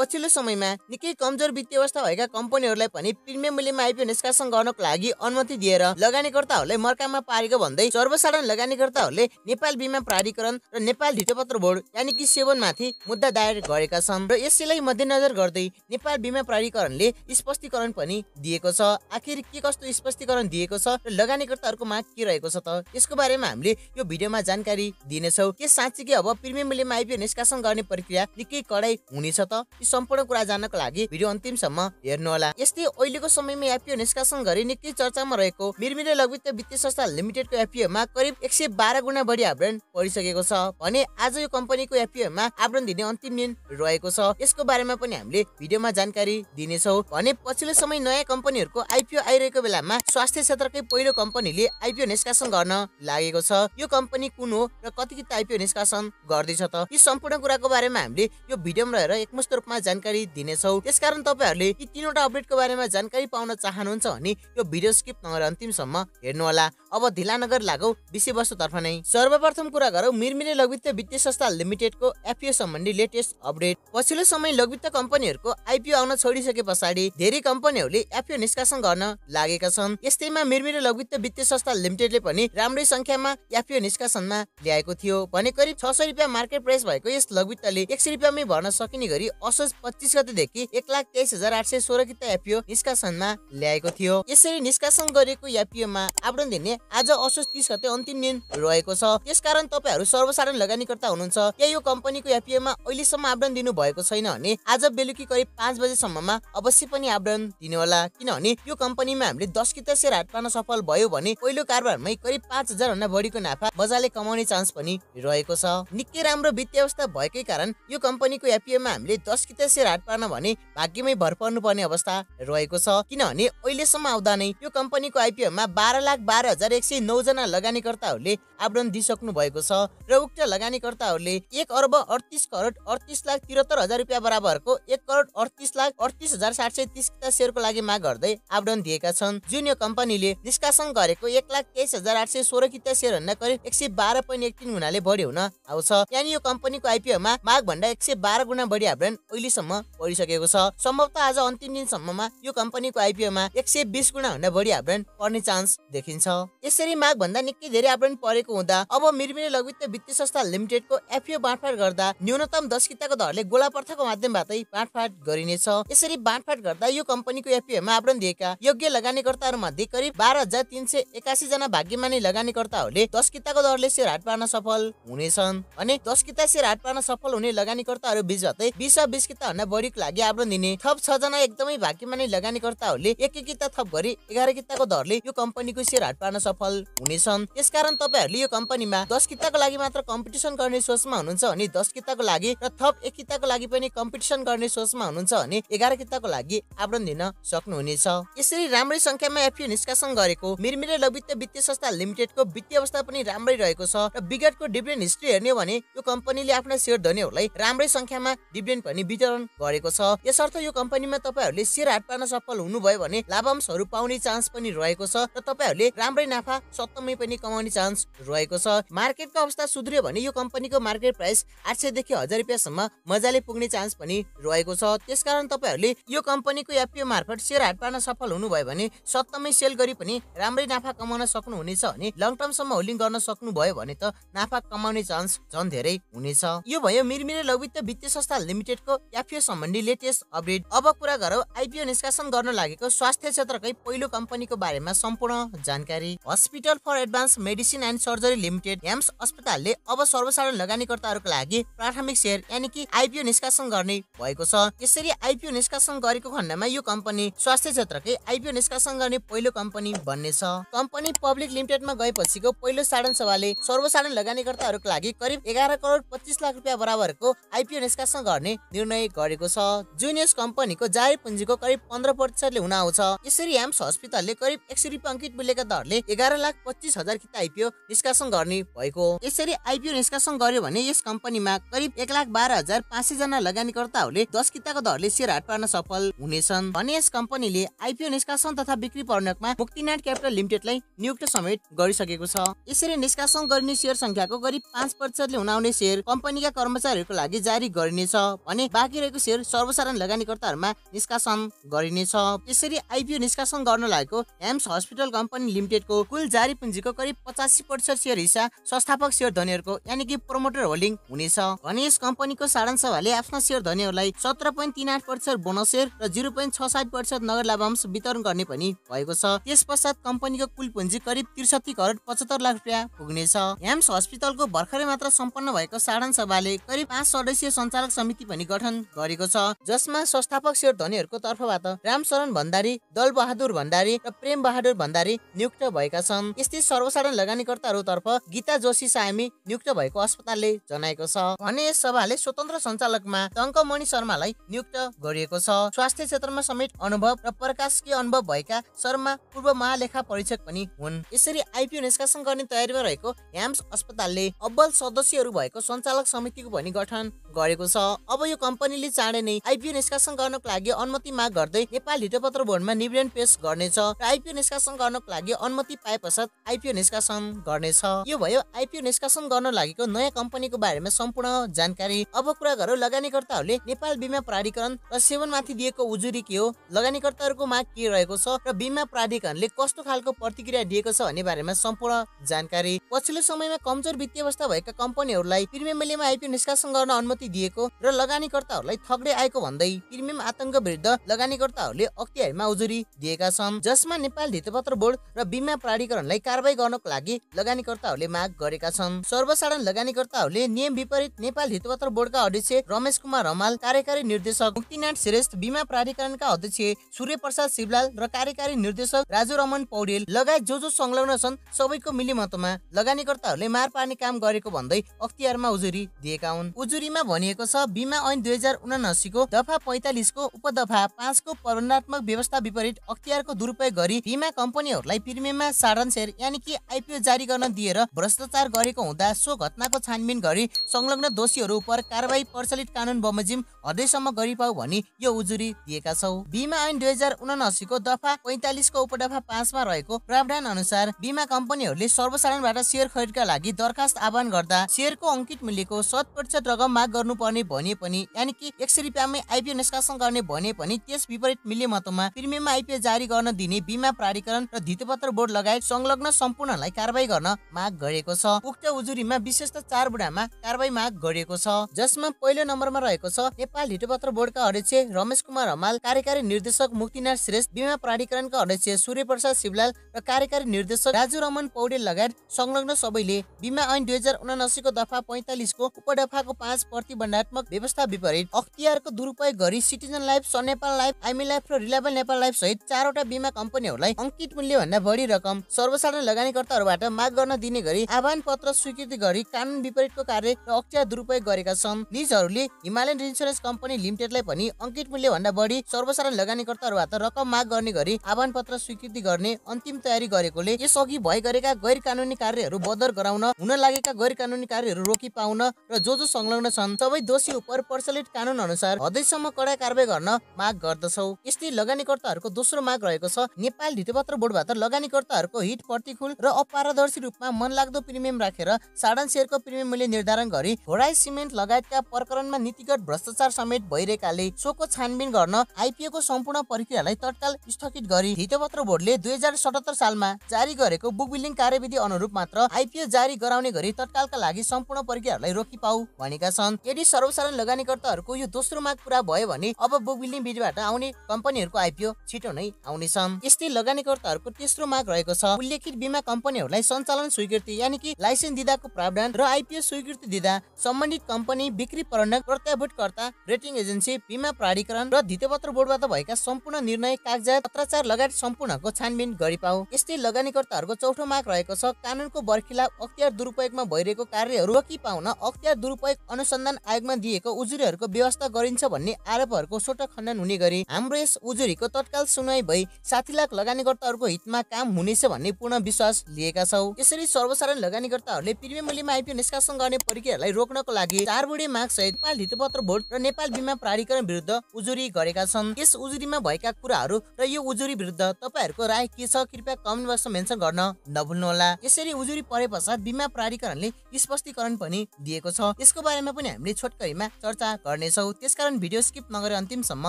पछिल्लो समयमा निकै कमजोर वित्तीय अवस्था भएका कम्पनीहरूलाई पनि प्रिमियम मूल्यमा आइपिओ निष्कासन गर्नको लागि अनुमति दिएर लगानीकर्ताहरूलाई मर्कामा पारेको भन्दै सर्वसाधारण लगानीकर्ताहरूले नेपाल बिमा प्राधिकरण र नेपाल ढिटोपत्र बोर्ड यानि कि सेवनमाथि मुद्दा दायर गरेका छन् र यसैलाई मध्यनजर गर्दै नेपाल बिमा प्राधिकरणले स्पष्टीकरण पनि दिएको छ आखिर के कस्तो स्पष्टीकरण दिएको छ र लगानीकर्ताहरूको माग के रहेको छ त यसको बारेमा हामीले यो भिडियोमा जानकारी दिनेछौँ के के अब प्रिमियम मूल्यमा आइपिओ निष्कासन गर्ने प्रक्रिया निकै कडाई हुनेछ त सम्पूर्ण कुरा जान्नको लागि भिडियो अन्तिमसम्म होला यस्तै अहिलेको समयमा एफपिओ निष्कासन गरी निकै चर्चामा रहेको मिरमिरे लघुवित्त वित्तीय संस्था लिमिटेडको एफपिओमा करिब एक सय बाह्र गुणा बढी आवरण परिसकेको छ भने आज यो कम्पनीको एफपिओमा आवरण दिने अन्तिम दिन रहेको छ यसको बारेमा पनि हामीले भिडियोमा जानकारी दिनेछौँ भने पछिल्लो समय नयाँ कम्पनीहरूको आइपिओ आइरहेको बेलामा स्वास्थ्य क्षेत्रकै पहिलो कम्पनीले आइपिओ निष्कासन गर्न लागेको छ यो कम्पनी कुन हो र कति कति आइपिओ निष्कासन गर्दैछ त यी सम्पूर्ण कुराको बारेमा हामीले यो भिडियोमा रहेर एकमुष्ट रूपमा जानकारी दिनेछौँ त्यसकारण तपाईँहरूले यी तिनवटा अपडेटको बारेमा जानकारी पाउन चाहनुहुन्छ भने यो भिडियो स्किप नगरेर अन्तिमसम्म हेर्नुहोला अब ढिला नगर लागौ विषयवस्तुतर्फ नै सर्वप्रथम कुरा गरौँ मिरमिरे लघुवित्त वित्तीय संस्था लिमिटेडको एफिओ सम्बन्धी लेटेस्ट अपडेट पछिल्लो समय लघुवित्त कम्पनीहरूको आइपिओ आउन छोडिसके पछाडि धेरै कम्पनीहरूले एफिओ निष्कासन गर्न लागेका छन् यस्तैमा मिरमिरे लघुवित्त वित्तीय संस्था लिमिटेडले पनि राम्रै संख्यामा एफिओ निष्कासनमा ल्याएको थियो भने करिब छ सय रुपियाँ मार्केट प्राइस भएको यस लघुवित्तले एक सय रुपियाँमै भर्न सकिने गरी असोज असोज पच्चिस गतेदेखि एक लाख तेइस हजार आठ सय सोह्र किता एपिओ निष्कासनमा ल्याएको थियो यसरी निष्कासन गरेको एपिओमा आवरण दिने आज असोज तिस गते अन्तिम दिन रहेको छ त्यसकारण तपाईँहरू सर्वसाधारण लगानीकर्ता हुनुहुन्छ या यो कम्पनीको एपिओमा अहिलेसम्म आवरण दिनु भएको छैन भने आज बेलुकी करिब पाँच बजेसम्ममा अवश्य पनि आवरण दिनुहोला किनभने यो कम्पनीमा हामीले दस किता सेयर हात पार्न सफल भयो भने पहिलो कारोबारमै करिब पाँच हजार भन्दा बढीको नाफा बजारले कमाउने चान्स पनि रहेको छ निकै राम्रो वित्तीय अवस्था भएकै कारण यो कम्पनीको एपिओमा हामीले दस किता प्रत्यक्ष हाट पार्न भने भाग्यमै भर पर्नुपर्ने अवस्था रहेको छ किनभने अहिलेसम्म आउँदा नै यो कम्पनीको आइपिएममा बाह्र लाख बाह्र हजार एक सय नौजना लगानीकर्ताहरूले आवरण दिइसक्नु भएको छ र उक्त लगानीकर्ताहरूले एक अर्ब अडतिस करोड अडतिस लाख त्रिहत्तर हजार रुपियाँ बराबरको एक करोड अडतिस लाख अडतिस हजार सात सय तिस सेयरको लागि माग गर्दै आवरण दिएका छन् जुन यो कम्पनीले निष्कासन गरेको एक लाख तेइस हजार आठ सय सोह्र किता सेयर भन्दा करिब एक सय बाह्र पोइन्ट एक तिन गुणाले बढी हुन आउँछ यानि यो कम्पनीको आइपिओमा माग भन्दा एक सय बाह्र गुणा बढी आवरण अहिलेसम्म बढिसकेको छ सम्भवतः आज अन्तिम दिनसम्ममा यो कम्पनीको आइपिओमा एक सय बिस गुणा भन्दा बढी आवरण पर्ने चान्स देखिन्छ यसरी माग भन्दा निकै धेरै आवरण परेको हुँदा अब मिरमिरे लघुवित्त वित्तीय संस्था लिमिटेडको एफिओ बाँडफाट गर्दा न्यूनतम दस किताको दरले गोला प्रथाको माध्यमबाटै बाँडफाट गरिनेछ यसरी बाँडफाट गर्दा यो कम्पनीको एफिओमा आवरण दिएका योग्य मध्ये करिब बाह्र हजार तिन सय एकासी जना भाग्यमानी लगानीकर्ताहरूले दस किताको दरले सेयर हाट पार्न सफल हुनेछन् भने दस किता सेयर हाट पार्न सफल हुने लगानीकर्ताहरू बिच झत्तै बिस बिस किताभन्दा बढीको लागि आवरण दिने थप छजना एकदमै भाग्यमानी लगानीकर्ताहरूले एक एक किता थप गरी एघार किताको दरले यो कम्पनीको सेयर हाट पार्न सफल हुनेछन् त्यसकारण तपाईँहरूले यो कम्पनीमा दस किताको लागि मात्र कम्पिटिसन गर्ने सोचमा हुनुहुन्छ भने दस किताको लागि र थप एक किताको लागि पनि कम्पिटिसन गर्ने सोचमा हुनुहुन्छ भने एघार किताको लागि आवरण दिन सक्नुहुनेछ यसरी राम्रै संख्यामा एफयू निष्कासन गरेको मिरमिरे लवित्त वित्तीय संस्था लिमिटेडको वित्तीय अवस्था पनि राम्रै रहेको छ र विगतको डिभिडेन्ट हिस्ट्री हेर्ने भने यो कम्पनीले आफ्ना सेयर धनीहरूलाई राम्रै संख्यामा डिभिडेन्ट पनि वितरण गरेको छ यसर्थ यो कम्पनीमा तपाईँहरूले सेयर हाट पार्न सफल हुनुभयो भने लाभांशहरू पाउने चान्स पनि रहेको छ र तपाईँहरूले राम्रै नाफा सत्तमै पनि कमाउने चान्स रहेको छ मार्केटको अवस्था सुध्रियो भने यो कम्पनीको मार्केट प्राइस आठ सयदेखि हजार रुपियाँसम्म मजाले पुग्ने चान्स पनि रहेको छ त्यसकारण तपाईँहरूले यो कम्पनीको एपिओ मार्फत सेयर हाट पार्न सफल हुनुभयो भने सत्तमै सेल गरी पनि राम्रै नाफा कमाउन सक्नुहुनेछ भने लङ टर्मसम्म होल्डिङ गर्न सक्नुभयो भने त नाफा कमाउने चान्स झन् धेरै हुनेछ यो भयो मिरमिरे लघुवित्त वित्तीय संस्था लिमिटेडको एफए सम्बन्धी लेटेस्ट अपडेट अब कुरा गरौँ आइपिओ निष्कासन गर्न लागेको स्वास्थ्य क्षेत्रकै पहिलो कम्पनीको बारेमा सम्पूर्ण जानकारी hospital for advance medicine and surgery limited HAMS अस्पतालले अब सर्वसाधारण लगानीकर्ताहरूको लागि प्राथमिक सेयर यानि कि आइपिओ निष्कासन गर्ने भएको छ यसरी आइपिओ निष्कासन गरेको खण्डमा यो कम्पनी स्वास्थ्य क्षेत्रकै आइपिओ निष्कासन गर्ने पहिलो कम्पनी छ कम्पनी पब्लिक लिमिटेडमा गएपछिको पहिलो साधारण सभाले सर्वसाधारण लगानीकर्ताहरूको लागि करिब एघार करोड पच्चिस लाख रुपियाँ बराबरको आइपिओ निष्कासन गर्ने निर्णय निर्णय गरेको छ जुनियस कम्पनीको जारी पुँजीको करिब पन्ध्र प्रतिशतले हुन आउँछ यसरी एम्स हस्पिटलले करिब एक सय अङ्कित मूल्यका दरले एघार लाख पच्चिस हजार कि आइपिओ निष्कासन गर्ने भएको यसरी आइपिओ निष्कासन गर्यो भने यस कम्पनीमा करिब एक लाख बाह्र हजार पाँच सय जना लगानीकर्ताहरूले दस किताको दरले सेयर हाट पार्न सफल हुनेछन् भने यस कम्पनीले आइपिओ निष्कासन तथा बिक्री पर्नकमा मुक्तिनाथ क्यापिटल लिमिटेडलाई नियुक्त समेत गरिसकेको छ यसरी निष्कासन गर्ने सेयर संख्याको करिब पाँच प्रतिशतले हुन आउने सेयर कम्पनीका कर्मचारीहरूको लागि जारी गरिनेछ भने बाँकी बाँकी रहेको सेयर सर्वसाधारण लगानीकर्ताहरूमा निष्कासन गरिनेछ यसरी आइपिओ निष्कासन गर्न लागेको एम्स हस्पिटल कम्पनी लिमिटेडको कुल जारी पुँजीको करिब पचासी प्रतिशत सेयर हिस्सा संस्थापक सेयर धनीहरूको यानि कि प्रमोटर होल्डिङ हुनेछ भने यस कम्पनीको साधारण सभाले आफ्ना सेयर धनीहरूलाई सत्र पोइन्ट तिन आठ प्रतिशत बोनस सेयर र जिरो पोइन्ट छ सात प्रतिशत नगर लाभांश वितरण गर्ने पनि भएको छ त्यस पश्चात कम्पनीको कुल पुँजी करिब त्रिसठी करोड पचहत्तर लाख रुपियाँ पुग्नेछ एम्स हस्पिटलको भर्खरै मात्र सम्पन्न भएको साधारण सभाले करिब पाँच सदस्यीय सञ्चालक समिति पनि गठन गरेको छ जसमा संस्थापक शेर धनीहरूको तर्फबाट रामशरण भण्डारी दल बहादुर भण्डारी र प्रेम बहादुर भण्डारी नियुक्त भएका छन् यस्तै सर्वसाधारण तर्फ गीता जोशी सायमी नियुक्त भएको अस्पतालले जनाएको छ भने यस सभाले स्वतन्त्र सञ्चालकमा टङ्कमणि शर्मालाई नियुक्त गरिएको छ स्वास्थ्य क्षेत्रमा समेत अनुभव र प्रकाशकीय अनुभव भएका शर्मा पूर्व महालेखा परीक्षक पनि हुन् यसरी आइपिओ निष्कासन गर्ने तयारीमा रहेको ह्याम्स अस्पतालले अब्बल सदस्यहरू भएको सञ्चालक समितिको पनि गठन गरेको छ अब यो कम्पनीले चाँडै नै आइपिओ निष्कासन गर्नको लागि अनुमति माग गर्दै नेपाल हितपत्र बोर्डमा निवेदन पेश गर्नेछ र आइपिओ निष्कासन गर्नको लागि अनुमति पाए पश्चात आइपिओ निष्कासन गर्नेछ यो भयो आइपिओ निष्कासन गर्न लागेको नयाँ कम्पनीको बारेमा सम्पूर्ण जानकारी अब कुरा गरौँ लगानीकर्ताहरूले नेपाल बिमा प्राधिकरण र माथि दिएको उजुरी के हो लगानीकर्ताहरूको माग के रहेको छ र बिमा प्राधिकरणले कस्तो खालको प्रतिक्रिया दिएको छ भन्ने बारेमा सम्पूर्ण जानकारी पछिल्लो समयमा कमजोर वित्तीय अवस्था भएका कम्पनीहरूलाई प्रिमियम मूल्यमा आइपिओ निष्कासन गर्न अनुमति अनुमति दिएको र लगानीकर्ताहरूलाई थग्डे आएको भन्दै प्रिमियम आतंक विरुद्ध लगानीकर्ताहरूले अख्तियारमा उजुरी दिएका छन् जसमा नेपाल धितपत्र बोर्ड र बिमा प्राधिकरणलाई कारवाही गर्नको लागि लगानीकर्ताहरूले माग गरेका छन् सर्वसाधारण लगानीकर्ताहरूले नियम विपरीत नेपाल हितपत्र बोर्डका अध्यक्ष रमेश कुमार रमाल कार्यकारी निर्देशक मुक्तिनाथ श्रेष्ठ बिमा प्राधिकरणका अध्यक्ष सूर्य प्रसाद शिवलाल र कार्यकारी निर्देशक राजु रमन पौडेल लगायत जो जो संलग्न छन् सबैको मिलीमतमा लगानीकर्ताहरूले मार पार्ने काम गरेको भन्दै अख्तियारमा उजुरी दिएका हुन् उजुरीमा भनिएको छ बिमा ऐन दुई हजार उनासीको दफा पैतालिसको उपदफा पाँचको प्रणात्मक व्यवस्था विपरीत अख्तियारको दुरुपयोग गरी बिमा कम्पनीहरूलाई प्रिमियममा साधन सेयर यानि कि आइपिओ जारी गर्न दिएर भ्रष्टाचार गरेको हुँदा सो घटनाको छानबिन गरी संलग्न दोषीहरू उप कारवाही प्रचलित कानून बमोजिम हदैसम्म गरिपाऊ भनी यो उजुरी दिएका छौ बिमा ऐन दुई हजार उनासीको दफा पैतालिसको उपदफा पाँचमा रहेको प्रावधान अनुसार बिमा कम्पनीहरूले सर्वसाधारणबाट सेयर खरिदका लागि दरखास्त आह्वान गर्दा सेयरको अङ्कित मूल्यको शत प्रतिशत रकम माग गर्नुपर्ने भने पनि यानि कि एक सय रुपियाँमै आइपिओ निष्कासन गर्ने भने पनि त्यस विपरीत मिल्ने मतमा प्रिमियममा आइपिओ जारी गर्न दिने बिमा प्राधिकरण र धितपत्र बोर्ड लगायत संलग्न सम्पूर्णलाई कारवाही गर्न माग गरेको छ उक्त उजुरीमा विशेष चार बुढामा कारवाही माग गरिएको छ जसमा पहिलो नम्बरमा रहेको छ नेपाल धितपत्र बोर्डका अध्यक्ष रमेश कुमार हमाल कार्यकारी निर्देशक मुक्तिनाथ श्रेष्ठ बिमा प्राधिकरणका अध्यक्ष सूर्य प्रसाद शिवलाल र कार्यकारी निर्देशक राजु रमन पौडेल लगायत संलग्न सबैले बिमा ऐन दुई हजार उनासीको दफा पैँतालिसको उपडफाको पाँच प्रति प्रतिबन्धात्मक व्यवस्था विपरीत अख्तियारको दुरुपयोग गरी सिटिजन लाइफ स नेपाल लाइफ आइमी लाइफ र रिलायबल नेपाल लाइफ सहित चारवटा बिमा कम्पनीहरूलाई अङ्कित मूल्यभन्दा बढी रकम सर्वसाधारण लगानीकर्ताहरूबाट माग गर्न दिने गरी आह्वान पत्र स्वीकृति गरी कानुन विपरीतको कार्य र अख्तियार दुरुपयोग गरेका छन् निजहरूले हिमालयन इन्सुरेन्स कम्पनी लिमिटेडलाई पनि अङ्कित भन्दा बढी सर्वसाधारण लगानीकर्ताहरूबाट रकम माग गर्ने गरी आह्वान पत्र स्वीकृति गर्ने अन्तिम तयारी गरेकोले यसअघि भए गरेका गैर कानुनी कार्यहरू बदर गराउन हुन लागेका गैर कानुनी कार्यहरू रोकी पाउन र जो जो संलग्न छन् सबै दोषी उप प्रचलित कानुन अनुसार हदैसम्म कडा कारवाही गर्न माग गर्दछौ यस्तै लगानीकर्ताहरूको दोस्रो माग रहेको छ नेपाल धितपत्र बोर्डबाट लगानीकर्ताहरूको हित प्रतिकूल र अपारदर्शी रूपमा मनलाग्दो प्रिमियम राखेर साढन सेयरको प्रिमियम मूल्य निर्धारण गरी होराई सिमेन्ट लगायतका प्रकरणमा नीतिगत भ्रष्टाचार समेत भइरहेकाले सोको छानबिन गर्न आइपिएको सम्पूर्ण प्रक्रियालाई तत्काल स्थगित गरी धितपत्र बोर्डले दुई हजार सतहत्तर सालमा जारी गरेको बुक बिल्डिङ कार्यविधि अनुरूप मात्र आइपिओ जारी गराउने गरी तत्कालका लागि सम्पूर्ण प्रक्रियाहरूलाई रोकिपाऊ भनेका छन् यदि सर्वसाधारण लगानीकर्ताहरूको यो दोस्रो माग पुरा भयो भने अब बुक बिल्डिङ बिडबाट आउने कम्पनीहरूको आइपिओ छिटो नै आउनेछ यस्तै लगानीकर्ताहरूको तेस्रो माग रहेको छ उल्लेखित बिमा कम्पनीहरूलाई सञ्चालन स्वीकृति यानि कि लाइसेन्स दिँदाको प्रावधान र आइपिओ स्वीकृति दिँदा सम्बन्धित कम्पनी बिक्री प्रबन्धक प्रत्याभूतकर्ता रेटिङ एजेन्सी बिमा प्राधिकरण र धितेपत्र बोर्डबाट भएका सम्पूर्ण निर्णय कागजात पत्राचार लगायत सम्पूर्णको छानबिन गरी पाऊ यस्तै लगानीकर्ताहरूको चौथो माग रहेको छ कानुनको बर्खिलाप अख्तियार दुरुपयोगमा भइरहेको कार्यहरू रोकी पाउन अख्तियार दुरुपयोग अनुसन्धान आयोगमा दिएको उजुरीहरूको व्यवस्था गरिन्छ भन्ने आरोपहरूको सोट खण्डन हुने गरी हाम्रो यस उजुरीको तत्काल सुनवाई भई साठी लाख लगानीकर्ताहरूको हितमा काम हुनेछ भन्ने पूर्ण विश्वास लिएका छौ यसरी सर्वसाधारण लगानीकर्ताहरूले प्रिमियम मूल्यमा आइपिओ निष्कासन गर्ने प्रक्रियाहरूलाई रोक्नको लागि चारबुढी माग सहित नेपाल हितपत्र बोर्ड र नेपाल बिमा प्राधिकरण विरुद्ध उजुरी गरेका छन् यस उजुरीमा भएका कुराहरू र यो उजुरी विरुद्ध तपाईँहरूको राय के छ कृपया कमेन्ट बक्समा मेन्सन गर्न नभुल्नुहोला यसरी उजुरी परे पश्चात बिमा प्राधिकरणले स्पष्टीकरण पनि दिएको छ यसको बारेमा पनि हामीले चर्चा गर्नेछौँ त्यसकारण भिडियो स्किप नगरे अन्तिमसम्म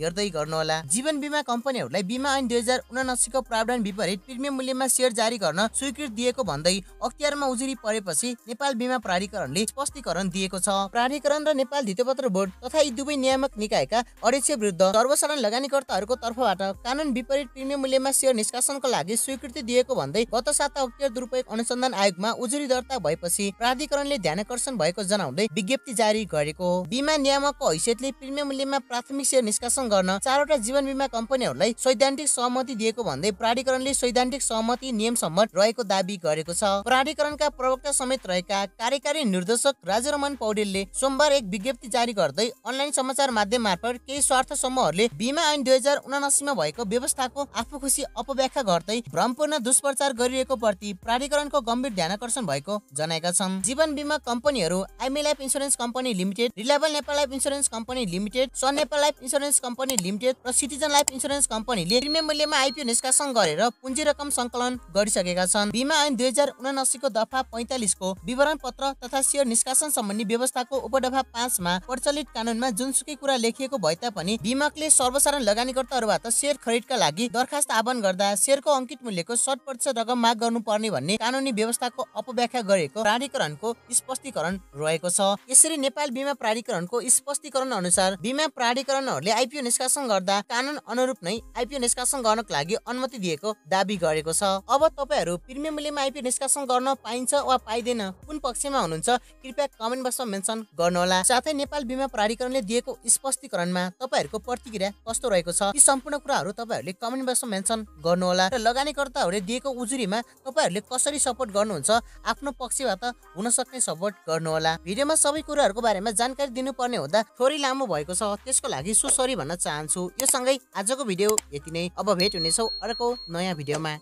हेर्दै गर्नुहोला जीवन बिमा कम्पनीहरूलाई बिमा ऐन दुई हजार उनासीको प्रावधान विपरीत प्रिमियम मूल्यमा सेयर जारी गर्न स्वीकृत दिएको भन्दै अख्तियारमा उजुरी परेपछि नेपाल बिमा प्राधिकरणले स्पष्टीकरण दिएको छ प्राधिकरण र नेपाल धितोपत्र बोर्ड तथा यी दुवै नियामक निकायका अध्यक्ष विरुद्ध सर्वसाधारण लगानीकर्ताहरूको तर्फबाट कानुन विपरीत प्रिमियम मूल्यमा सेयर निष्कासनको लागि स्वीकृति दिएको भन्दै गत साता अख्तियार दुरुपयोग अनुसन्धान आयोगमा उजुरी दर्ता भएपछि प्राधिकरणले ध्यानकर्षण भएको जनाउँदै विज्ञप्ति जारी गरेको हो बिमा नियामकको हैसियतले प्रिमियम मूल्यमा प्राथमिक सेयर निष्कासन गर्न चारवटा जीवन बिमा कम्पनीहरूलाई सैद्धान्तिक सहमति दिएको भन्दै प्राधिकरणले सैद्धान्तिक सहमति नियम सम्मत रहेको दावी गरेको छ प्राधिकरणका प्रवक्ता समेत रहेका कार्यकारी निर्देशक राजरमन पौडेलले सोमबार एक विज्ञप्ति जारी गर्दै अनलाइन समाचार माध्यम मार्फत केही स्वार्थ समूहहरूले बिमा ऐन दुई हजार उनासीमा भएको व्यवस्थाको आफू खुसी अपव्याख्या गर्दै भ्रमपूर्ण दुष्प्रचार गरिएको प्रति प्राधिकरणको गम्भीर ध्यान आकर्षण भएको जनाएका छन् जीवन बिमा कम्पनीहरू IME life insurance company limited reliable Nepal life insurance company limited Sun Nepal life insurance company limited र सिटिजन लाइफ इन्सुरेन्स कम्पनीले प्रिमियम मूल्यमा आइपिओ निष्कासन गरेर पुँजी रकम संकलन गरिसकेका छन् बिमा ऐन दुई हजार उनासीको दफा पैँतालिसको विवरण पत्र तथा सेयर निष्कासन सम्बन्धी व्यवस्थाको उपडफा पाँचमा प्रचलित कानुनमा जुनसुकै कुरा लेखिएको भए तापनि बिमाकले सर्वसाधारण लगानीकर्ताहरूबाट सेयर खरिदका लागि दरखास्त आह्वान गर्दा सेयरको अङ्कित मूल्यको शत प्रतिशत रकम माग गर्नुपर्ने भन्ने कानुनी व्यवस्थाको अपव्याख्या गरेको प्राधिकरणको स्पष्टीकरण रहेको छ यसरी नेपाल नेपाल बिमा प्राधिकरणको स्पष्टीकरण अनुसार बिमा प्राधिकरणहरूले आइपिओ निष्कासन गर्दा कानुन अनुरूप नै आइपिओ निष्कासन गर्नको लागि अनुमति दिएको दावी गरेको छ अब तपाईँहरू प्रिमियम मूल्यमा आइपिओ निष्कासन गर्न पाइन्छ वा पाइँदैन कुन पक्षमा हुनुहुन्छ कृपया कमेन्ट बक्समा मेन्सन गर्नुहोला साथै नेपाल बिमा प्राधिकरणले दिएको स्पष्टीकरणमा तपाईँहरूको प्रतिक्रिया कस्तो रहेको छ यी सम्पूर्ण कुराहरू तपाईँहरूले कमेन्ट बक्समा मेन्सन गर्नुहोला र लगानीकर्ताहरूले दिएको उजुरीमा तपाईँहरूले कसरी सपोर्ट गर्नुहुन्छ आफ्नो पक्षबाट हुन सक्ने सपोर्ट गर्नुहोला भिडियोमा सबै कुराहरूको बारे बारेमा जानकारी दिनुपर्ने हुँदा थोरै लामो भएको छ त्यसको लागि सुसरी भन्न चाहन्छु यो सँगै आजको भिडियो यति नै अब भेट हुनेछौ अर्को नयाँ भिडियोमा